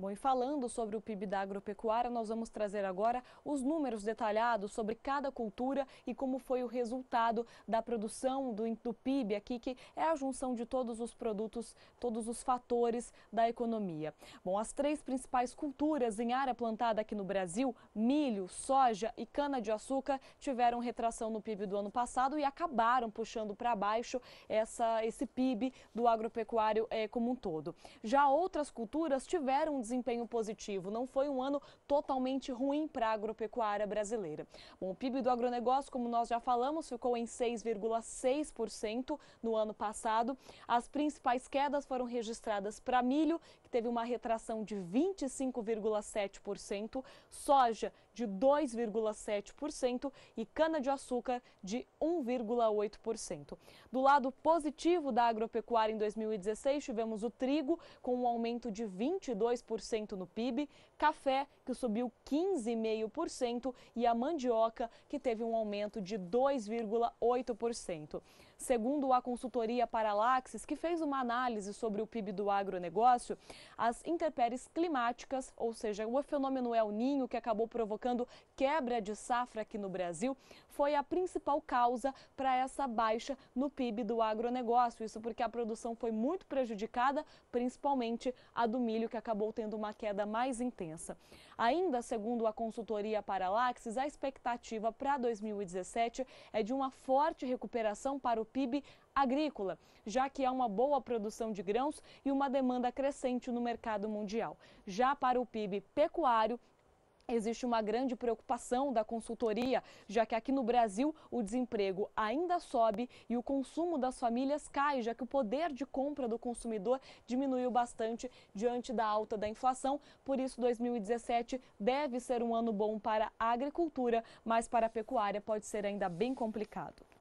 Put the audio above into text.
Bom, e falando sobre o PIB da agropecuária, nós vamos trazer agora os números detalhados sobre cada cultura e como foi o resultado da produção do, do PIB aqui, que é a junção de todos os produtos, todos os fatores da economia. Bom, as três principais culturas em área plantada aqui no Brasil, milho, soja e cana-de-açúcar, tiveram retração no PIB do ano passado e acabaram puxando para baixo essa, esse PIB do agropecuário é como um todo. Já outras culturas tiveram um desempenho positivo. Não foi um ano totalmente ruim para a agropecuária brasileira. Bom, o PIB do agronegócio, como nós já falamos, ficou em 6,6% no ano passado. As principais quedas foram registradas para milho, que teve uma retração de 25,7%, soja de 2,7% e cana-de-açúcar de 1,8%. Do lado positivo da agropecuária em 2016, tivemos o trigo com um aumento de 22% no PIB, café, que subiu 15,5%, e a mandioca, que teve um aumento de 2,8%. Segundo a consultoria Paralaxis, que fez uma análise sobre o PIB do agronegócio, as intempéries climáticas, ou seja, o fenômeno El Ninho, que acabou provocando quebra de safra aqui no Brasil, foi a principal causa para essa baixa no PIB do agronegócio. Isso porque a produção foi muito prejudicada, principalmente a do milho, que acabou tendo uma queda mais intensa. Ainda segundo a consultoria Paralaxis, a expectativa para 2017 é de uma forte recuperação para o PIB agrícola, já que há uma boa produção de grãos e uma demanda crescente no mercado mundial. Já para o PIB pecuário, Existe uma grande preocupação da consultoria, já que aqui no Brasil o desemprego ainda sobe e o consumo das famílias cai, já que o poder de compra do consumidor diminuiu bastante diante da alta da inflação. Por isso, 2017 deve ser um ano bom para a agricultura, mas para a pecuária pode ser ainda bem complicado.